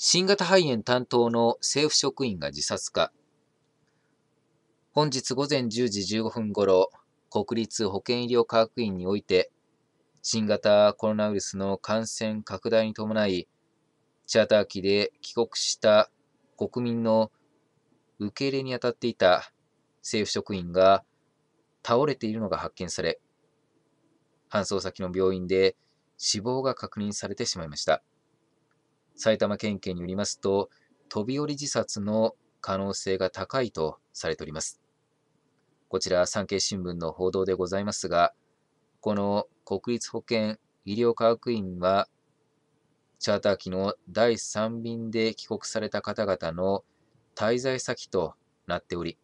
新型肺炎担当の政府職員が自殺か。本日午前10時15分ごろ、国立保健医療科学院において、新型コロナウイルスの感染拡大に伴い、チャーター機で帰国した国民の受け入れに当たっていた政府職員が倒れているのが発見され、搬送先の病院で死亡が確認されてしまいました。埼玉県警によりますと、飛び降り自殺の可能性が高いとされております。こちら、産経新聞の報道でございますが、この国立保健医療科学院は、チャーター機の第3便で帰国された方々の滞在先となっており、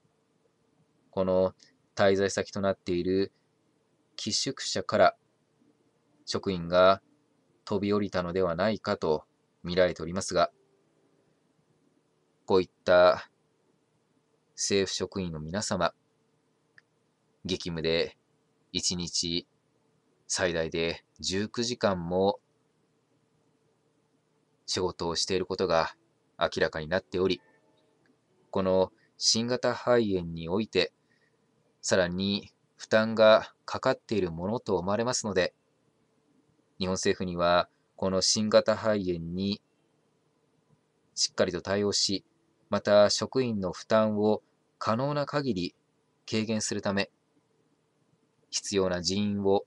この滞在先となっている寄宿舎から職員が飛び降りたのではないかと見られておりますが、こういった政府職員の皆様、激務で1日最大で19時間も仕事をしていることが明らかになっており、この新型肺炎において、さらに負担がかかっているものと思われますので、日本政府にはこの新型肺炎にしっかりと対応し、また職員の負担を可能な限り軽減するため、必要な人員を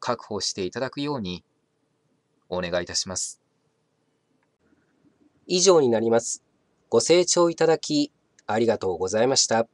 確保していただくようにお願いいたします。以上になります。ご清聴いただきありがとうございました。